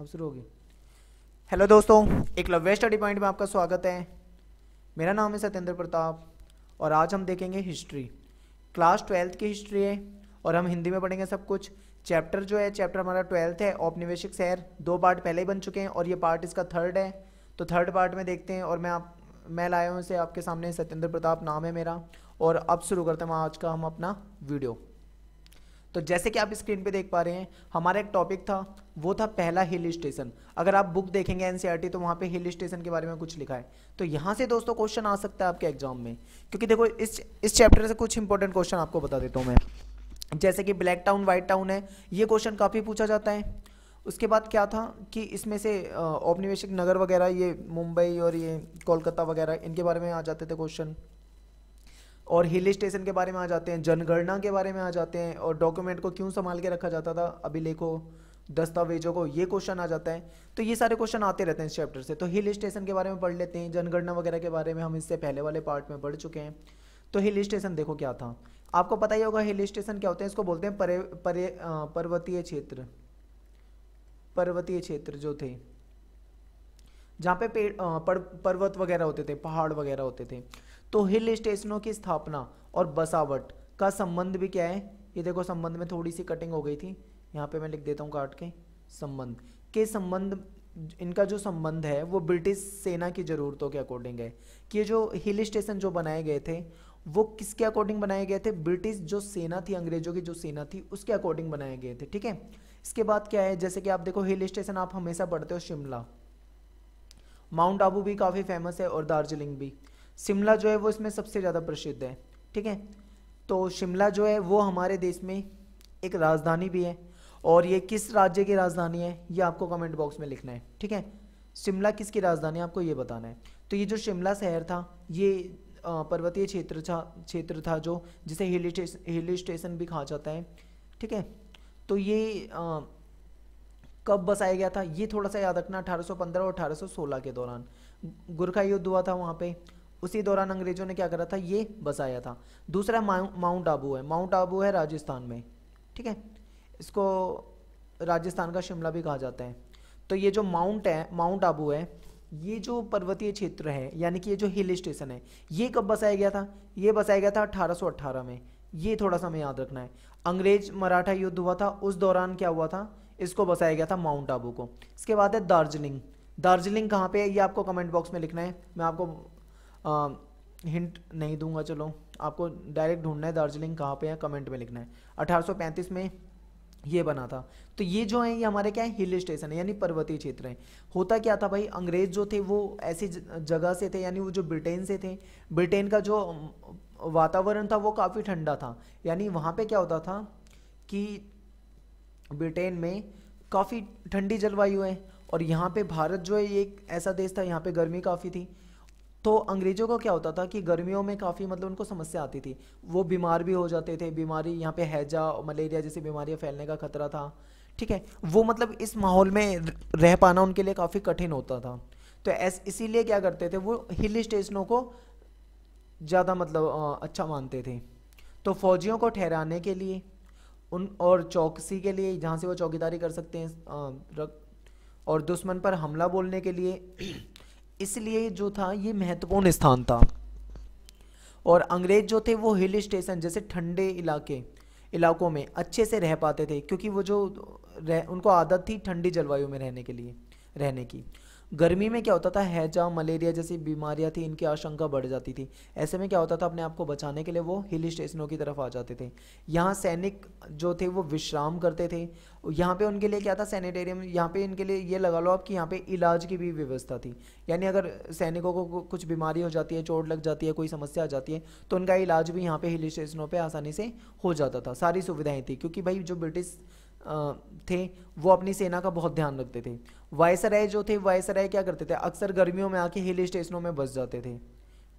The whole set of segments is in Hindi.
अब शुरू होगी हेलो दोस्तों एक लव्य स्टडी पॉइंट में आपका स्वागत है मेरा नाम है सत्येंद्र प्रताप और आज हम देखेंगे हिस्ट्री क्लास ट्वेल्थ की हिस्ट्री है और हम हिंदी में पढ़ेंगे सब कुछ चैप्टर जो है चैप्टर हमारा ट्वेल्थ है औपनिवेशिक शहर दो पार्ट पहले ही बन चुके हैं और ये पार्ट इसका थर्ड है तो थर्ड पार्ट में देखते हैं और मैं आप मैं लाया हूँ इसे आपके सामने सत्येंद्र प्रताप नाम है मेरा और अब शुरू करते हैं आज का हम अपना वीडियो तो जैसे कि आप स्क्रीन पे देख पा रहे हैं हमारा एक टॉपिक था वो था पहला हिल स्टेशन अगर आप बुक देखेंगे एनसीईआरटी e तो वहाँ पे हिल स्टेशन के बारे में कुछ लिखा है तो यहाँ से दोस्तों क्वेश्चन आ सकता है आपके एग्जाम में क्योंकि देखो इस इस चैप्टर से कुछ इंपॉर्टेंट क्वेश्चन आपको बता देता हूँ मैं जैसे कि ब्लैक टाउन व्हाइट टाउन है ये क्वेश्चन काफ़ी पूछा जाता है उसके बाद क्या था कि इसमें से औपनिवेशिक नगर वगैरह ये मुंबई और ये कोलकाता वगैरह इनके बारे में आ जाते थे क्वेश्चन और हिल स्टेशन के बारे में आ जाते हैं जनगणना के बारे में आ जाते हैं और डॉक्यूमेंट को क्यों संभाल के रखा जाता था अभिलेखों दस्तावेजों को ये क्वेश्चन आ जाता है तो ये सारे क्वेश्चन आते रहते हैं इस चैप्टर से तो हिल स्टेशन के बारे में पढ़ लेते हैं जनगणना वगैरह के बारे में हम इससे पहले वाले पार्ट में पढ़ चुके हैं तो हिल स्टेशन देखो क्या था आपको पता ही होगा हिल स्टेशन क्या होते हैं इसको बोलते हैं परे, परे पर्वतीय क्षेत्र पर्वतीय क्षेत्र जो थे जहाँ पे पेड़ पर्वत वगैरह होते थे पहाड़ वगैरह होते थे तो हिल स्टेशनों की स्थापना और बसावट का संबंध भी क्या है ये देखो संबंध में थोड़ी सी कटिंग हो गई थी यहाँ पे मैं लिख देता हूँ काट के संबंध के संबंध इनका जो संबंध है वो ब्रिटिश सेना की ज़रूरतों के अकॉर्डिंग है कि ये जो हिल स्टेशन जो बनाए गए थे वो किसके अकॉर्डिंग बनाए गए थे ब्रिटिश जो सेना थी अंग्रेजों की जो सेना थी उसके अकॉर्डिंग बनाए गए थे ठीक है इसके बाद क्या है जैसे कि आप देखो हिल स्टेशन आप हमेशा पढ़ते हो शिमला माउंट आबू भी काफ़ी फेमस है और दार्जिलिंग भी शिमला जो है वो इसमें सबसे ज़्यादा प्रसिद्ध है ठीक है तो शिमला जो है वो हमारे देश में एक राजधानी भी है और ये किस राज्य की राजधानी है ये आपको कमेंट बॉक्स में लिखना है ठीक है शिमला किसकी राजधानी है आपको ये बताना है तो ये जो शिमला शहर था ये पर्वतीय क्षेत्र था क्षेत्र था जो जिसे हिल स्टेशन हिल स्टेशन भी कहा जाता है ठीक है तो ये आ, कब बसाया गया था ये थोड़ा सा याद रखना 1815 और 1816 के दौरान गुरखा युद्ध हुआ था वहाँ पे उसी दौरान अंग्रेजों ने क्या करा था ये बसाया था दूसरा माउंट आबू है माउंट आबू है राजस्थान में ठीक है इसको राजस्थान का शिमला भी कहा जाता है तो ये जो माउंट है माउंट आबू है ये जो पर्वतीय क्षेत्र है यानी कि ये जो हिल स्टेशन है ये कब बसाया गया था ये बसाया गया था 1818 में ये थोड़ा सा हमें याद रखना है अंग्रेज मराठा युद्ध हुआ था उस दौरान क्या हुआ था इसको बसाया गया था माउंट आबू को इसके बाद है दार्जिलिंग दार्जिलिंग कहाँ पे है ये आपको कमेंट बॉक्स में लिखना है मैं आपको हिंट नहीं दूंगा चलो आपको डायरेक्ट ढूंढना है दार्जिलिंग कहाँ पे है कमेंट में लिखना है 1835 में ये बना था तो ये जो है ये हमारे क्या है हिल स्टेशन है यानी पर्वतीय क्षेत्र है होता क्या था भाई अंग्रेज जो थे वो ऐसी जगह से थे यानी वो जो ब्रिटेन से थे ब्रिटेन का जो वातावरण था वो काफ़ी ठंडा था यानी वहाँ पे क्या होता था कि ब्रिटेन में काफ़ी ठंडी जलवायु है और यहाँ पे भारत जो है ये एक ऐसा देश था यहाँ पे गर्मी काफ़ी थी तो अंग्रेजों का क्या होता था कि गर्मियों में काफ़ी मतलब उनको समस्या आती थी वो बीमार भी हो जाते थे बीमारी यहाँ पे हैजा मलेरिया जैसी बीमारियाँ फैलने का खतरा था ठीक है वो मतलब इस माहौल में रह पाना उनके लिए काफ़ी कठिन होता था तो ऐस इसीलिए क्या करते थे वो हिल स्टेशनों को ज़्यादा मतलब अच्छा मानते थे तो फौजियों को ठहराने के लिए उन और चौकसी के लिए जहाँ से वो चौकीदारी कर सकते हैं और दुश्मन पर हमला बोलने के लिए इसलिए जो था ये महत्वपूर्ण स्थान था और अंग्रेज जो थे वो हिल स्टेशन जैसे ठंडे इलाके इलाकों में अच्छे से रह पाते थे क्योंकि वो जो रह उनको आदत थी ठंडी जलवायु में रहने के लिए रहने की गर्मी में क्या होता था हैजा मलेरिया जैसी बीमारियां थी इनकी आशंका बढ़ जाती थी ऐसे में क्या होता था अपने आप को बचाने के लिए वो हिल स्टेशनों की तरफ आ जाते थे यहाँ सैनिक जो थे वो विश्राम करते थे यहाँ पे उनके लिए क्या था सैनिटेरियम यहाँ पे इनके लिए ये लगा लो आप कि यहाँ पे इलाज की भी व्यवस्था थी यानी अगर सैनिकों को कुछ बीमारी हो जाती है चोट लग जाती है कोई समस्या आ जाती है तो उनका इलाज भी यहाँ पे हिल स्टेशनों पर आसानी से हो जाता था सारी सुविधाएँ थी क्योंकि भाई जो ब्रिटिश थे वो अपनी सेना का बहुत ध्यान रखते थे वायसराय जो थे वायसराय क्या करते थे अक्सर गर्मियों में आके हिल स्टेशनों में बस जाते थे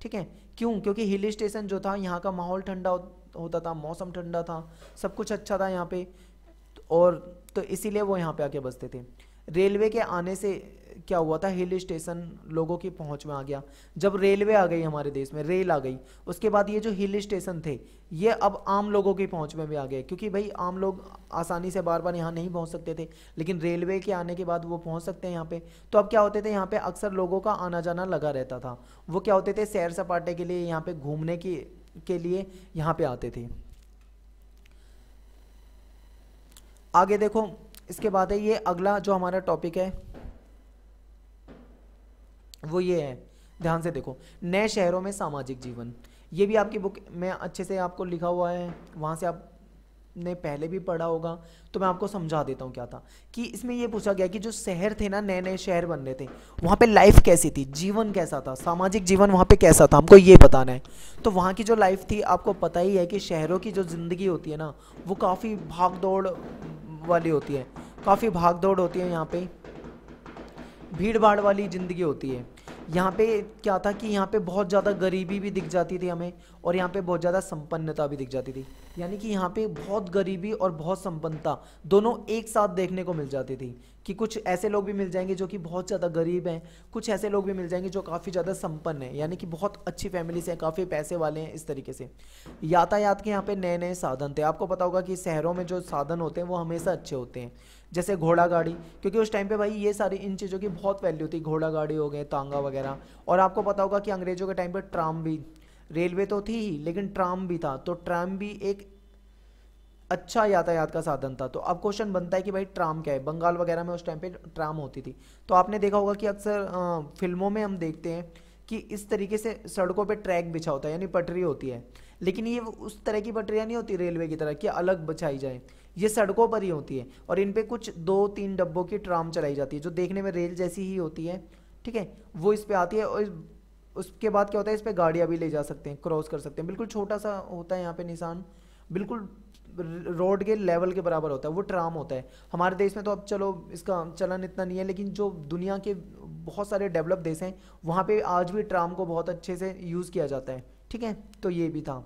ठीक है क्यों क्योंकि हिल स्टेशन जो था यहाँ का माहौल ठंडा होता था मौसम ठंडा था सब कुछ अच्छा था यहाँ पे तो और तो इसीलिए वो यहाँ पे आके बसते थे रेलवे के आने से क्या हुआ था हिल स्टेशन लोगों की पहुंच में आ गया जब रेलवे आ गई हमारे देश में रेल आ गई उसके बाद ये जो हिल स्टेशन थे ये अब आम लोगों की पहुंच में भी आ गए क्योंकि भाई आम लोग आसानी से बार बार यहाँ नहीं पहुंच सकते थे लेकिन रेलवे के आने के बाद वो पहुंच सकते हैं यहाँ पे तो अब क्या होते थे यहाँ पे अक्सर लोगों का आना जाना लगा रहता था वो क्या होते थे सैर सपाटे के लिए यहाँ पे घूमने की के लिए यहाँ पे आते थे आगे देखो इसके बाद है ये अगला जो हमारा टॉपिक है वो ये है ध्यान से देखो नए शहरों में सामाजिक जीवन ये भी आपकी बुक में अच्छे से आपको लिखा हुआ है वहाँ से आप ने पहले भी पढ़ा होगा तो मैं आपको समझा देता हूँ क्या था कि इसमें यह पूछा गया कि जो शहर थे ना नए नए शहर बन रहे थे वहाँ पे लाइफ कैसी थी जीवन कैसा था सामाजिक जीवन वहाँ पे कैसा था हमको ये बताना है तो वहाँ की जो लाइफ थी आपको पता ही है कि शहरों की जो ज़िंदगी होती है ना वो काफ़ी भाग दौड़ वाली होती है काफ़ी भाग दौड़ होती है यहाँ पर भीड़ भाड़ वाली ज़िंदगी होती है यहाँ पे क्या था कि यहाँ पे बहुत ज़्यादा गरीबी भी दिख जाती थी हमें और यहाँ पे बहुत ज़्यादा संपन्नता भी दिख जाती थी यानी कि यहाँ पे बहुत गरीबी और बहुत संपन्नता दोनों एक साथ देखने को मिल जाती थी कि कुछ ऐसे लोग भी मिल जाएंगे जो कि बहुत ज़्यादा गरीब हैं कुछ ऐसे लोग भी मिल जाएंगे जो काफ़ी ज़्यादा संपन्न हैं यानी कि बहुत अच्छी फैमिली से हैं काफ़ी पैसे वाले हैं इस तरीके से यातायात के यहाँ पे नए नए साधन थे आपको पता होगा कि शहरों में जो साधन होते हैं वो हमेशा अच्छे होते हैं जैसे घोड़ा गाड़ी क्योंकि उस टाइम पे भाई ये सारी इन चीज़ों की बहुत वैल्यू थी घोड़ा गाड़ी हो गए तांगा वगैरह और आपको पता होगा कि अंग्रेज़ों के टाइम पर ट्राम भी रेलवे तो थी ही लेकिन ट्राम भी था तो ट्राम भी एक अच्छा यातायात का साधन था तो अब क्वेश्चन बनता है कि भाई ट्राम क्या है बंगाल वगैरह में उस टाइम पे ट्राम होती थी तो आपने देखा होगा कि अक्सर फिल्मों में हम देखते हैं कि इस तरीके से सड़कों पे ट्रैक बिछा होता है यानी पटरी होती है लेकिन ये उस तरह की पटरियाँ नहीं होती रेलवे की तरह कि अलग बचाई जाए ये सड़कों पर ही होती है और इन पर कुछ दो तीन डब्बों की ट्राम चलाई जाती है जो देखने में रेल जैसी ही होती है ठीक है वो इस पर आती है और उसके बाद क्या होता है इस पर गाड़ियाँ भी ले जा सकते हैं क्रॉस कर सकते हैं बिल्कुल छोटा सा होता है यहाँ पे निशान बिल्कुल रोड के लेवल के बराबर होता है वो ट्राम होता है हमारे देश में तो अब चलो इसका चलन इतना नहीं है लेकिन जो दुनिया के बहुत सारे डेवलप देश हैं वहाँ पे आज भी ट्राम को बहुत अच्छे से यूज़ किया जाता है ठीक है तो ये भी था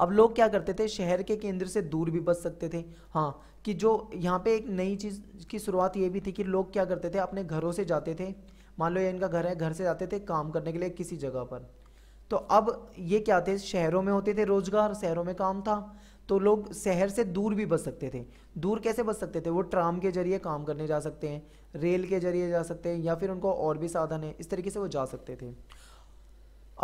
अब लोग क्या करते थे शहर के केंद्र से दूर भी बच सकते थे हाँ कि जो यहाँ पे एक नई चीज़ की शुरुआत ये भी थी कि लोग क्या करते थे अपने घरों से जाते थे मान लो ये इनका घर है घर से जाते थे काम करने के लिए किसी जगह पर तो अब ये क्या थे शहरों में होते थे रोजगार शहरों में काम था तो लोग शहर से दूर भी बच सकते थे दूर कैसे बच सकते थे वो ट्राम के जरिए काम करने जा सकते हैं रेल के जरिए जा सकते हैं या फिर उनको और भी साधन है इस तरीके से वो जा सकते थे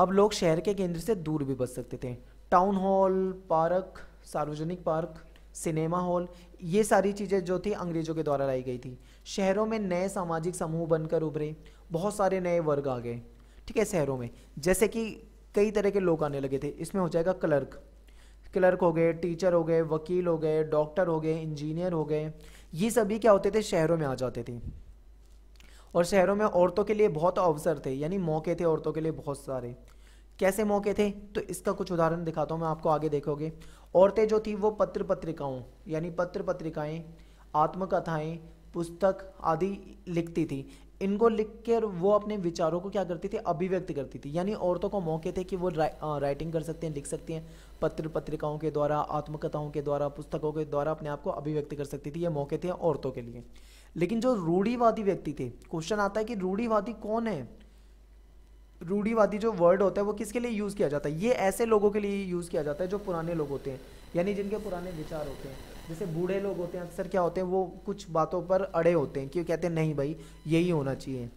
अब लोग शहर के केंद्र से दूर भी बच सकते थे टाउन हॉल पार्क सार्वजनिक पार्क सिनेमा हॉल ये सारी चीज़ें जो थी अंग्रेज़ों के द्वारा लाई गई थी शहरों में नए सामाजिक समूह बनकर उभरे बहुत सारे नए वर्ग आ गए ठीक है शहरों में जैसे कि कई तरह के लोग आने लगे थे इसमें हो जाएगा क्लर्क क्लर्क हो गए टीचर हो गए वकील हो गए डॉक्टर हो गए इंजीनियर हो गए ये सभी क्या होते थे शहरों में आ जाते थे और शहरों में औरतों के लिए बहुत अवसर थे यानी मौके थे औरतों के लिए बहुत सारे कैसे मौके थे तो इसका कुछ उदाहरण दिखाता हूँ मैं आपको आगे देखोगे औरतें जो थी वो पत्र पत्रिकाओं यानी पत्र पत्रिकाएँ आत्मकथाएँ पुस्तक आदि लिखती थी इनको लिख कर वो अपने विचारों को क्या करती थी अभिव्यक्त करती थी यानी औरतों को मौके थे कि वो रा, आ, राइटिंग कर सकती हैं लिख सकती हैं पत्र पत्रिकाओं के द्वारा आत्मकथाओं के द्वारा पुस्तकों के द्वारा अपने आप को अभिव्यक्त कर सकती थी ये मौके थे औरतों के लिए लेकिन जो रूढ़ीवादी व्यक्ति थे क्वेश्चन आता है कि रूढ़ीवादी कौन है रूढ़ीवादी जो वर्ड होता है वो किसके लिए यूज़ किया जाता है ये ऐसे लोगों के लिए यूज़ किया जाता है जो पुराने लोग होते हैं यानी जिनके पुराने विचार होते हैं जैसे बूढ़े लोग होते हैं अक्सर क्या होते हैं वो कुछ बातों पर अड़े होते हैं वो कहते हैं नहीं भाई यही होना चाहिए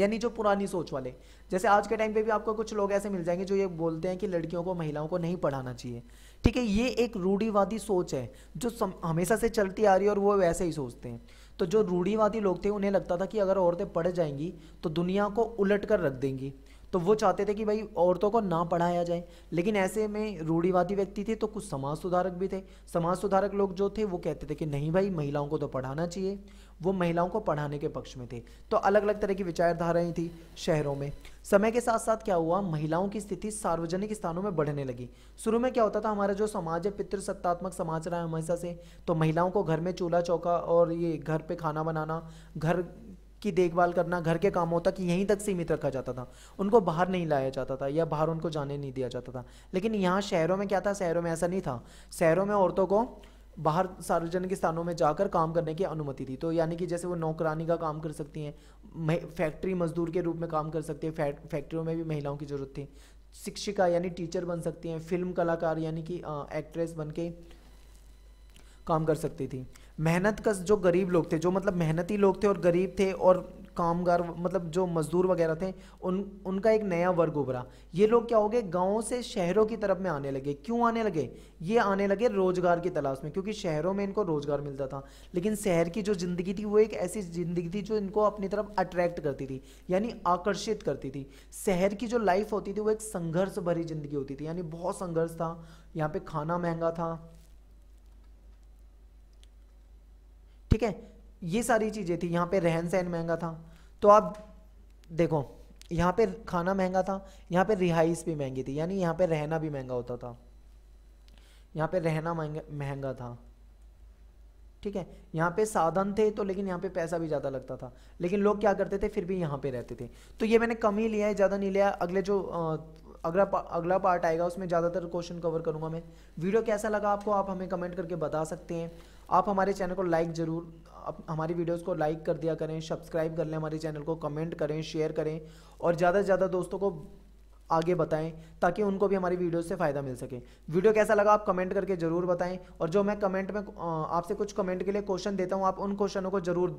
यानी जो पुरानी सोच वाले जैसे आज के टाइम पे भी आपको कुछ लोग ऐसे मिल जाएंगे जो ये बोलते हैं कि लड़कियों को महिलाओं को नहीं पढ़ाना चाहिए ठीक है ये एक रूढ़ीवादी सोच है जो हमेशा से चलती आ रही है और वो वैसे ही सोचते हैं तो जो रूढ़ीवादी लोग थे उन्हें लगता था कि अगर औरतें पढ़ जाएंगी तो दुनिया को उलट कर रख देंगी तो वो चाहते थे कि भाई औरतों को ना पढ़ाया जाए लेकिन ऐसे में रूढ़ीवादी व्यक्ति थे तो कुछ समाज सुधारक भी थे समाज सुधारक लोग जो थे वो कहते थे कि नहीं भाई महिलाओं को तो पढ़ाना चाहिए वो महिलाओं को पढ़ाने के पक्ष में थे तो अलग अलग तरह की विचारधाराएं थी शहरों में समय के साथ साथ क्या हुआ महिलाओं की स्थिति सार्वजनिक स्थानों में बढ़ने लगी शुरू में क्या होता था हमारा जो समाज है पितृसत्तात्मक समाज रहा है हमेशा से तो महिलाओं को घर में चूल्हा चौका और ये घर पे खाना बनाना घर की देखभाल करना घर के कामों तक यहीं तक सीमित रखा जाता था उनको बाहर नहीं लाया जाता था या बाहर उनको जाने नहीं दिया जाता था लेकिन यहाँ शहरों में क्या था शहरों में ऐसा नहीं था शहरों में औरतों को बाहर सार्वजनिक स्थानों में जाकर काम करने की अनुमति थी तो यानी कि जैसे वो नौकरानी का काम कर सकती हैं फैक्ट्री मजदूर के रूप में काम कर सकती है फैक्ट्रियों में भी महिलाओं की ज़रूरत थी शिक्षिका यानी टीचर बन सकती हैं फिल्म कलाकार यानी कि एक्ट्रेस बन के काम कर सकती थी मेहनत का जो गरीब लोग थे जो मतलब मेहनती लोग थे और गरीब थे और कामगार मतलब जो मजदूर वगैरह थे उन उनका एक नया वर्ग उभरा ये लोग क्या हो गए गाँव से शहरों की तरफ में आने लगे क्यों आने लगे ये आने लगे रोजगार की तलाश में क्योंकि शहरों में इनको रोजगार मिलता था लेकिन शहर की जो ज़िंदगी थी वो एक ऐसी ज़िंदगी थी जो इनको अपनी तरफ अट्रैक्ट करती थी यानी आकर्षित करती थी शहर की जो लाइफ होती थी वो एक संघर्ष भरी ज़िंदगी होती थी यानी बहुत संघर्ष था यहाँ पे खाना महंगा था ठीक है ये सारी चीज़ें थी यहाँ पे रहन सहन महंगा था तो आप देखो यहाँ पे खाना महंगा था यहाँ पे रिहाइश भी महंगी थी यानी यहाँ पे रहना भी महंगा होता था यहाँ पे रहना महंगा था ठीक है यहाँ पे साधन थे तो लेकिन यहाँ पे पैसा भी ज़्यादा लगता था लेकिन लोग क्या करते थे फिर भी यहाँ पे रहते थे तो ये मैंने कम ही लिया है ज़्यादा नहीं लिया अगले जो अगला पा, अगला पार्ट आएगा उसमें ज़्यादातर क्वेश्चन कवर करूँगा मैं वीडियो कैसा लगा आपको आप हमें कमेंट करके बता सकते हैं आप हमारे चैनल को लाइक ज़रूर हमारी वीडियोस को लाइक कर दिया करें सब्सक्राइब कर लें हमारे चैनल को कमेंट करें शेयर करें और ज़्यादा से ज़्यादा दोस्तों को आगे बताएं ताकि उनको भी हमारी वीडियोस से फ़ायदा मिल सके वीडियो कैसा लगा आप कमेंट करके ज़रूर बताएं और जो मैं कमेंट में आपसे कुछ कमेंट के लिए क्वेश्चन देता हूँ आप उन क्वेश्चनों को ज़रूर